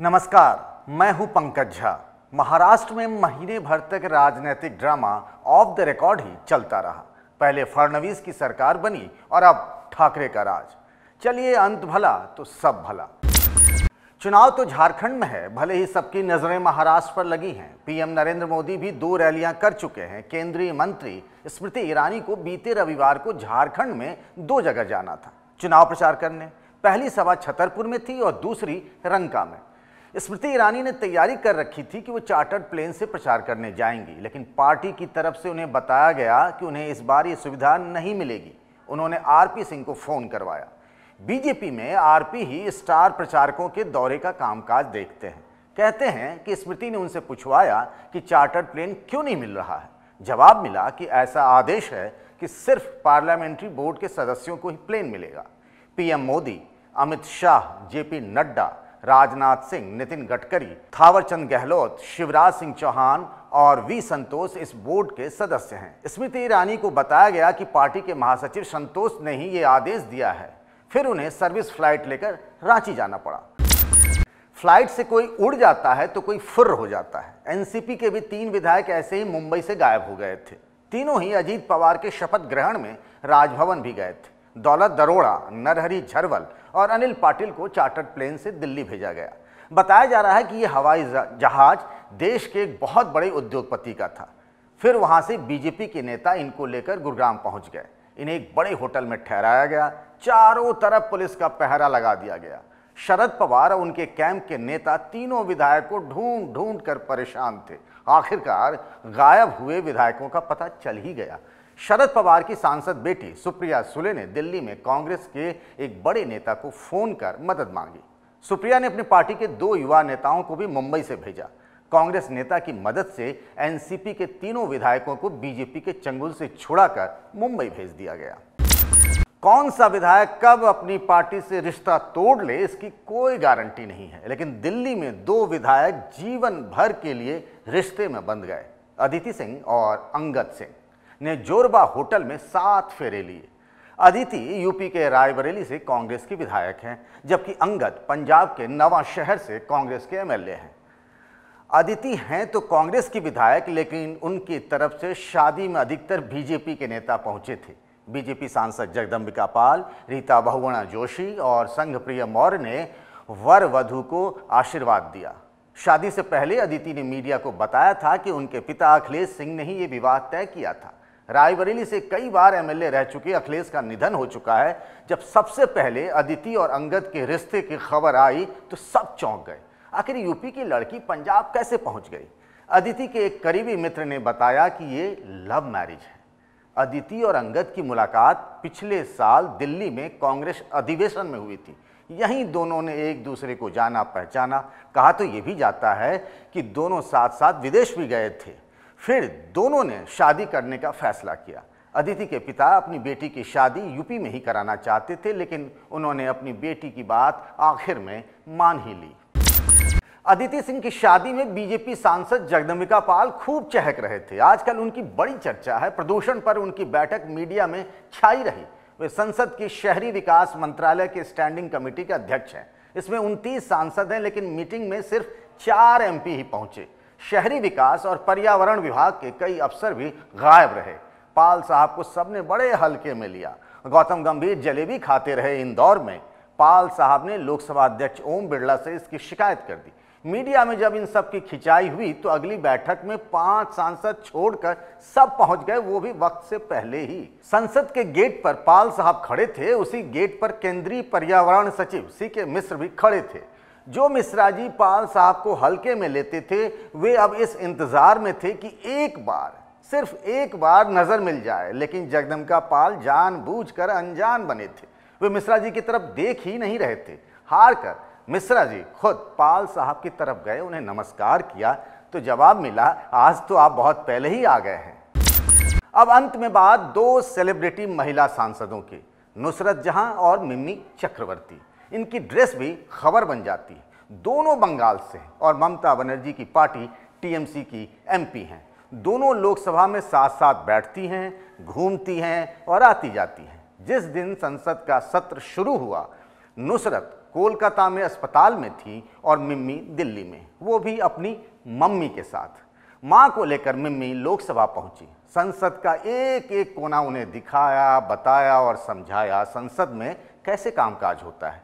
नमस्कार मैं हूं पंकज झा महाराष्ट्र में महीने भर तक राजनीतिक ड्रामा ऑफ द रिकॉर्ड ही चलता रहा पहले फडणवीस की सरकार बनी और अब ठाकरे का राज चलिए अंत भला तो सब भला चुनाव तो झारखंड में है भले ही सबकी नज़रें महाराष्ट्र पर लगी हैं पीएम नरेंद्र मोदी भी दो रैलियां कर चुके हैं केंद्रीय मंत्री स्मृति ईरानी को बीते रविवार को झारखंड में दो जगह जाना था चुनाव प्रचार करने पहली सभा छतरपुर में थी और दूसरी रंका में स्मृति ईरानी ने तैयारी कर रखी थी कि वो चार्टर्ड प्लेन से प्रचार करने जाएंगी लेकिन पार्टी की तरफ से उन्हें बताया गया कि उन्हें इस बार ये सुविधा नहीं मिलेगी उन्होंने आरपी सिंह को फ़ोन करवाया बीजेपी में आरपी ही स्टार प्रचारकों के दौरे का कामकाज देखते हैं कहते हैं कि स्मृति ने उनसे पूछवाया कि चार्टर्ड प्लेन क्यों नहीं मिल रहा है जवाब मिला कि ऐसा आदेश है कि सिर्फ पार्लियामेंट्री बोर्ड के सदस्यों को ही प्लेन मिलेगा पीएम मोदी अमित शाह जेपी नड्डा राजनाथ सिंह नितिन गडकरी थावरचंद गहलोत शिवराज सिंह चौहान और वी संतोष इस बोर्ड के सदस्य हैं स्मृति ईरानी को बताया गया कि पार्टी के महासचिव संतोष ने ही ये आदेश दिया है फिर उन्हें सर्विस फ्लाइट लेकर रांची जाना पड़ा फ्लाइट से कोई उड़ जाता है तो कोई फुर्र हो जाता है एनसीपी के भी तीन विधायक ऐसे ही मुंबई से गायब हो गए थे तीनों ही अजीत पवार के शपथ ग्रहण में राजभवन भी गए थे दौलत दरोड़ा नरहरी झरवल और अनिल पाटिल को चार्टर्ड प्लेन से दिल्ली भेजा गया बताया जा रहा है कि ये हवाई जहाज देश के एक बहुत बड़े उद्योगपति का था फिर वहाँ से बीजेपी के नेता इनको लेकर गुरुग्राम पहुँच गए इन्हें एक बड़े होटल में ठहराया गया चारों तरफ पुलिस का पहरा लगा दिया गया शरद पवार और उनके कैंप के नेता तीनों विधायकों ढूंढ ढूंढ कर परेशान थे आखिरकार गायब हुए विधायकों का पता चल ही गया शरद पवार की सांसद बेटी सुप्रिया सुले ने दिल्ली में कांग्रेस के एक बड़े नेता को फोन कर मदद मांगी सुप्रिया ने अपनी पार्टी के दो युवा नेताओं को भी मुंबई से भेजा कांग्रेस नेता की मदद से एनसीपी के तीनों विधायकों को बीजेपी के चंगुल से छुड़ाकर मुंबई भेज दिया गया कौन सा विधायक कब अपनी पार्टी से रिश्ता तोड़ ले इसकी कोई गारंटी नहीं है लेकिन दिल्ली में दो विधायक जीवन भर के लिए रिश्ते में बंध गए अदिति सिंह और अंगद सिंह ने जोरबा होटल में सात फेरे लिए अदिति यूपी के रायबरेली से कांग्रेस की विधायक हैं जबकि अंगद पंजाब के नवा शहर से कांग्रेस के एमएलए हैं अदिति हैं तो कांग्रेस की विधायक लेकिन उनकी तरफ से शादी में अधिकतर बीजेपी के नेता पहुंचे थे बीजेपी सांसद जगदम्बिका पाल रीता बहुगुणा जोशी और संघप्रिय मौर्य ने वर वधु को आशीर्वाद दिया शादी से पहले अदिति ने मीडिया को बताया था कि उनके पिता अखिलेश सिंह ने ही ये विवाह तय किया था रायबरेली से कई बार एमएलए रह चुके अखिलेश का निधन हो चुका है जब सबसे पहले अदिति और अंगद के रिश्ते की खबर आई तो सब चौंक गए आखिर यूपी की लड़की पंजाब कैसे पहुंच गई अदिति के एक करीबी मित्र ने बताया कि ये लव मैरिज है अदिति और अंगद की मुलाकात पिछले साल दिल्ली में कांग्रेस अधिवेशन में हुई थी यहीं दोनों ने एक दूसरे को जाना पहचाना कहा तो ये भी जाता है कि दोनों साथ साथ विदेश भी गए थे फिर दोनों ने शादी करने का फैसला किया अदिति के पिता अपनी बेटी की शादी यूपी में ही कराना चाहते थे लेकिन उन्होंने अपनी बेटी की बात आखिर में मान ही ली अदिति सिंह की शादी में बीजेपी सांसद जगदम्बिका पाल खूब चहक रहे थे आजकल उनकी बड़ी चर्चा है प्रदूषण पर उनकी बैठक मीडिया में छाई रही वे संसद की शहरी विकास मंत्रालय के स्टैंडिंग कमेटी के अध्यक्ष हैं इसमें उनतीस सांसद हैं लेकिन मीटिंग में सिर्फ चार एमपी ही पहुंचे शहरी विकास और पर्यावरण विभाग के कई अफसर भी गायब रहे पाल साहब को सबने बड़े हल्के में लिया गौतम गंभीर जलेबी खाते रहे इंदौर में पाल साहब ने लोकसभा अध्यक्ष ओम बिरला से इसकी शिकायत कर दी मीडिया में जब इन सब की खिंचाई हुई तो अगली बैठक में पांच सांसद छोड़कर सब पहुंच गए वो भी वक्त से पहले ही संसद के गेट पर पाल साहब खड़े थे उसी गेट पर केंद्रीय पर्यावरण सचिव सी के मिश्र भी खड़े थे जो मिश्रा जी पाल साहब को हल्के में लेते थे वे अब इस इंतज़ार में थे कि एक बार सिर्फ एक बार नज़र मिल जाए लेकिन जगदम्बा पाल जानबूझकर अनजान बने थे वे मिश्रा जी की तरफ देख ही नहीं रहे थे हार कर मिश्रा जी खुद पाल साहब की तरफ गए उन्हें नमस्कार किया तो जवाब मिला आज तो आप बहुत पहले ही आ गए हैं अब अंत में बात दो सेलिब्रिटी महिला सांसदों की नुसरत जहां और मिम्मी चक्रवर्ती इनकी ड्रेस भी खबर बन जाती है दोनों बंगाल से और ममता बनर्जी की पार्टी टीएमसी की एमपी हैं दोनों लोकसभा में साथ साथ बैठती हैं घूमती हैं और आती जाती हैं जिस दिन संसद का सत्र शुरू हुआ नुसरत कोलकाता में अस्पताल में थी और मिम्मी दिल्ली में वो भी अपनी मम्मी के साथ माँ को लेकर मिम्मी लोकसभा पहुंची संसद का एक एक कोना उन्हें दिखाया बताया और समझाया संसद में कैसे कामकाज होता है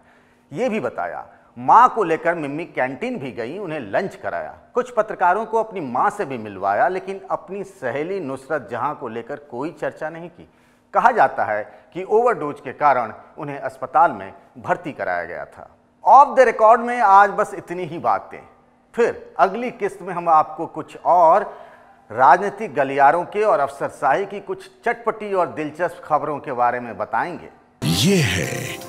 ये भी बताया माँ को लेकर मिम्मी कैंटीन भी गई उन्हें लंच कराया कुछ पत्रकारों को अपनी माँ से भी मिलवाया लेकिन अपनी सहेली नुसरत जहाँ को लेकर कोई चर्चा नहीं की कहा जाता है कि ओवरडोज के कारण उन्हें अस्पताल में भर्ती कराया गया था ऑफ द रिकॉर्ड में आज बस इतनी ही बातें फिर अगली किस्त में हम आपको कुछ और राजनीतिक गलियारों के और अफसरशाही की कुछ चटपटी और दिलचस्प खबरों के बारे में बताएंगे ये है